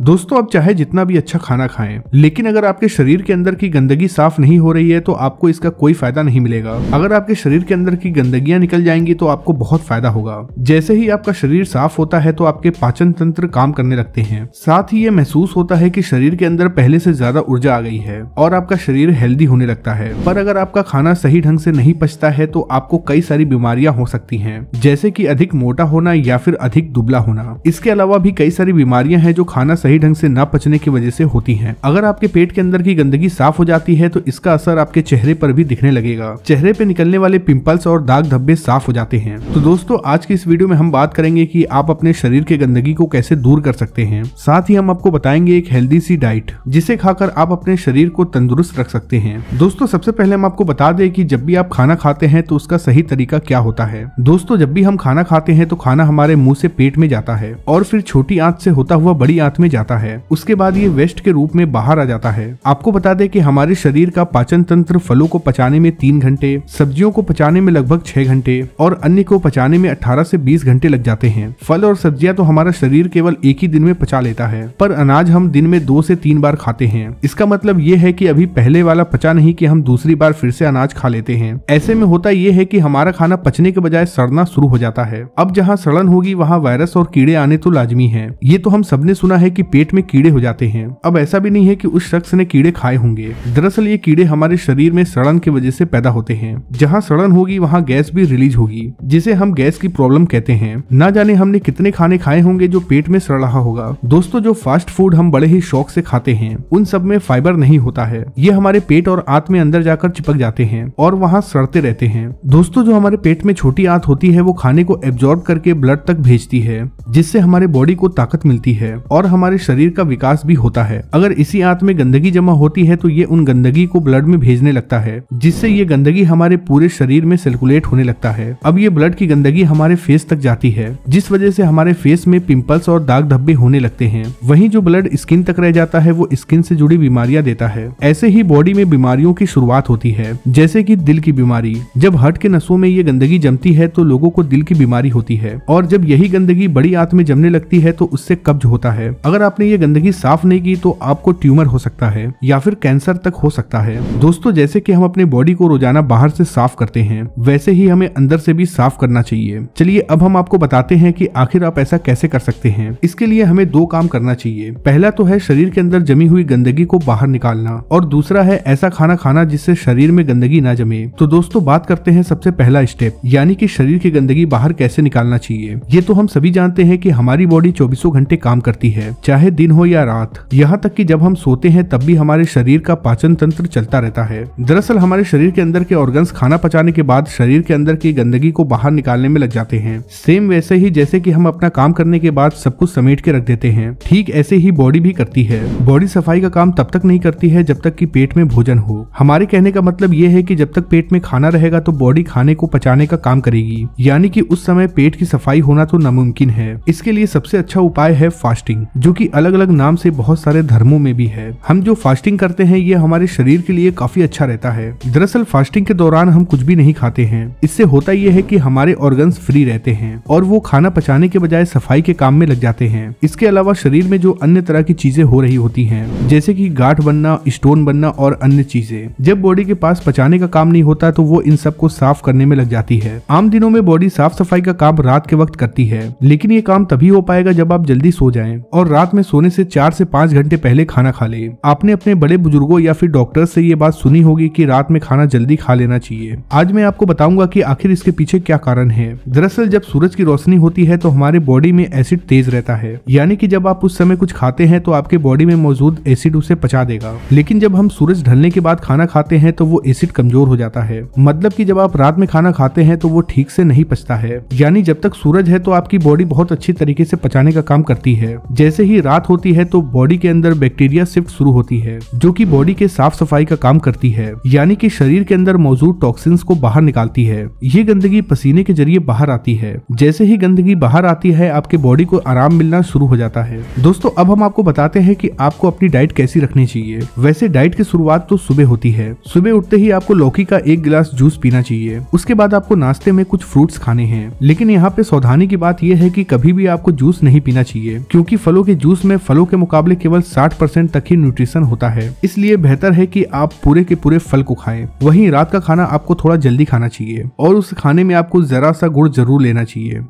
दोस्तों आप चाहे जितना भी अच्छा खाना खाएं लेकिन अगर आपके शरीर के अंदर की गंदगी साफ नहीं हो रही है तो आपको इसका कोई फायदा नहीं मिलेगा अगर आपके शरीर के अंदर की गंदगियां निकल जाएंगी तो आपको बहुत फायदा होगा जैसे ही आपका शरीर साफ होता है तो आपके पाचन तंत्र काम करने लगते हैं साथ ही ये महसूस होता है की शरीर के अंदर पहले से ज्यादा ऊर्जा आ गई है और आपका शरीर हेल्दी होने लगता है पर अगर आपका खाना सही ढंग से नहीं पचता है तो आपको कई सारी बीमारियां हो सकती है जैसे की अधिक मोटा होना या फिर अधिक दुबला होना इसके अलावा भी कई सारी बीमारियां हैं जो खाना सही ढंग से ना पचने की वजह से होती है अगर आपके पेट के अंदर की गंदगी साफ हो जाती है तो इसका असर आपके चेहरे पर भी दिखने लगेगा चेहरे पे निकलने वाले पिंपल्स और दाग धब्बे साफ हो जाते हैं तो दोस्तों आज की इस वीडियो में हम बात करेंगे की आप अपने शरीर के गंदगी को कैसे दूर कर सकते हैं साथ ही हम आपको बताएंगे एक हेल्दी सी डाइट जिसे खाकर आप अपने शरीर को तंदुरुस्त रख सकते हैं दोस्तों सबसे पहले हम आपको बता दें कि जब भी आप खाना खाते हैं तो उसका सही तरीका क्या होता है दोस्तों जब भी हम खाना खाते हैं तो खाना हमारे मुंह से पेट में जाता है और फिर छोटी आंत से होता हुआ बड़ी आंत में जाता है उसके बाद ये वेस्ट के रूप में बाहर आ जाता है आपको बता दें कि हमारे शरीर का पाचन तंत्र फलों को पचाने में तीन घंटे सब्जियों को पचाने में लगभग छह घंटे और अन्य को पचाने में अठारह से बीस घंटे लग जाते हैं फल और सब्जियां तो हमारा शरीर केवल एक ही दिन में पचा लेता है पर अनाज हम दिन में दो से तीन बार खाते हैं इसका मतलब ये है कि अभी पहले वाला पचा नहीं कि हम दूसरी बार फिर से अनाज खा लेते हैं ऐसे में होता ये है कि हमारा खाना पचने के बजाय सड़ना शुरू हो जाता है अब जहाँ सड़न होगी वहाँ वायरस और कीड़े आने तो लाजमी है ये तो हम सबने सुना है की पेट में कीड़े हो जाते हैं अब ऐसा भी नहीं है कि उस शख्स ने कीड़े खाए होंगे दरअसल ये कीड़े हमारे शरीर में सड़न की वजह से पैदा होते हैं जहाँ सड़न होगी वहाँ गैस भी रिलीज होगी जिसे हम गैस की प्रॉब्लम कहते हैं न जाने हमने कितने खाने खाए होंगे जो पेट में सड़ रहा होगा दोस्तों जो फास्ट फूड हम बड़े ही शौक से खाते हैं उन सब में फाइबर नहीं होता है ये हमारे पेट और आंत में अंदर जाकर चिपक जाते हैं और वहाँ सड़ते रहते हैं दोस्तों जो हमारे पेट में छोटी आंत होती है वो खाने को एब्जॉर्ब करके ब्लड तक भेजती है जिससे हमारे बॉडी को ताकत मिलती है और हमारे हमारे शरीर का विकास भी होता है अगर इसी आंत में गंदगी जमा होती है तो ये उन गंदगी को ब्लड में भेजने लगता है जिससे ये गंदगी हमारे पूरे शरीर में सर्कुलेट होने लगता है अब ये ब्लड की गंदगी हमारे फेस तक जाती है जिस वजह से हमारे फेस में पिंपल्स और दाग धब्बे होने लगते हैं वही जो ब्लड स्किन तक रह जाता है वो स्किन से जुड़ी बीमारियां देता है ऐसे ही बॉडी में बीमारियों की शुरुआत होती है जैसे की दिल की बीमारी जब हट के नसों में ये गंदगी जमती है तो लोगों को दिल की बीमारी होती है और जब यही गंदगी बड़ी आंत में जमने लगती है तो उससे कब्ज होता है अगर आपने ये गंदगी साफ नहीं की तो आपको ट्यूमर हो सकता है या फिर कैंसर तक हो सकता है दोस्तों जैसे कि हम अपने बॉडी को रोजाना बाहर से साफ करते हैं वैसे ही हमें अंदर से भी साफ करना चाहिए चलिए अब हम आपको बताते हैं कि आखिर आप ऐसा कैसे कर सकते हैं इसके लिए हमें दो काम करना चाहिए पहला तो है शरीर के अंदर जमी हुई गंदगी को बाहर निकालना और दूसरा है ऐसा खाना खाना जिससे शरीर में गंदगी ना जमे तो दोस्तों बात करते हैं सबसे पहला स्टेप यानी कि शरीर की गंदगी बाहर कैसे निकालना चाहिए ये तो हम सभी जानते हैं कि हमारी बॉडी चौबीसों घंटे काम करती है चाहे दिन हो या रात यहाँ तक कि जब हम सोते हैं तब भी हमारे शरीर का पाचन तंत्र चलता रहता है दरअसल हमारे शरीर के अंदर के ऑर्गन्स खाना पचाने के बाद शरीर के अंदर की गंदगी को बाहर निकालने में लग जाते हैं सेम वैसे ही जैसे की हम अपना काम करने के बाद सब कुछ समेट के रख देते हैं ठीक ऐसे ही बॉडी भी करती है बॉडी सफाई का काम तब तक नहीं करती है जब तक की पेट में भोजन हो हमारे कहने का मतलब ये है की जब तक पेट में खाना रहेगा तो बॉडी खाने को पचाने का काम करेगी यानी की उस समय पेट की सफाई होना तो नामुमकिन है इसके लिए सबसे अच्छा उपाय है फास्टिंग जो कि अलग अलग नाम से बहुत सारे धर्मों में भी है हम जो फास्टिंग करते हैं ये हमारे शरीर के लिए काफी अच्छा रहता है दरअसल फास्टिंग के दौरान हम कुछ भी नहीं खाते हैं इससे होता यह है कि हमारे ऑर्गन्स फ्री रहते हैं और वो खाना पचाने के बजाय सफाई के काम में लग जाते हैं इसके अलावा शरीर में जो अन्य तरह की चीजें हो रही होती है जैसे की गांठ बनना स्टोन बनना और अन्य चीजें जब बॉडी के पास पचाने का काम नहीं होता तो वो इन सब को साफ करने में लग जाती है आम दिनों में बॉडी साफ सफाई का काम रात के वक्त करती है लेकिन ये काम तभी हो पाएगा जब आप जल्दी सो जाए और रात रात में सोने से चार से पाँच घंटे पहले खाना खा ले आपने अपने बड़े बुजुर्गों या फिर डॉक्टर से ये बात सुनी होगी कि रात में खाना जल्दी खा लेना चाहिए आज मैं आपको बताऊंगा कि आखिर इसके पीछे क्या कारण है दरअसल जब सूरज की रोशनी होती है तो हमारे बॉडी में एसिड तेज रहता है यानी कि जब आप उस समय कुछ खाते हैं तो आपके बॉडी में मौजूद एसिड उसे पचा देगा लेकिन जब हम सूरज ढलने के बाद खाना खाते हैं तो वो एसिड कमजोर हो जाता है मतलब की जब आप रात में खाना खाते हैं तो वो ठीक से नहीं पचता है यानी जब तक सूरज है तो आपकी बॉडी बहुत अच्छी तरीके से पचाने का काम करती है जैसे ही ही रात होती है तो बॉडी के अंदर बैक्टीरिया शिफ्ट शुरू होती है जो की बॉडी के साफ सफाई का काम करती है यानी की शरीर के अंदर मौजूद टॉक्सिन्स को बाहर निकालती है ये गंदगी पसीने के जरिए बाहर आती है जैसे ही गंदगी बाहर आती है आपके बॉडी को आराम मिलना शुरू हो जाता है दोस्तों अब हम आपको बताते हैं कि आपको अपनी डाइट कैसी रखनी चाहिए वैसे डाइट की शुरुआत तो सुबह होती है सुबह उठते ही आपको लौकी का एक गिलास जूस पीना चाहिए उसके बाद आपको नाश्ते में कुछ फ्रूट्स खाने हैं लेकिन यहाँ पे सावधानी की बात यह है की कभी भी आपको जूस नहीं पीना चाहिए क्यूँकी फलों के जूस जूस में फलों के मुकाबले केवल 60 परसेंट तक ही न्यूट्रिशन होता है इसलिए बेहतर है कि आप पूरे के पूरे फल को खाएं वहीं रात का खाना आपको थोड़ा जल्दी खाना चाहिए और उस खाने में आपको जरा सा गुड़ जरूर लेना चाहिए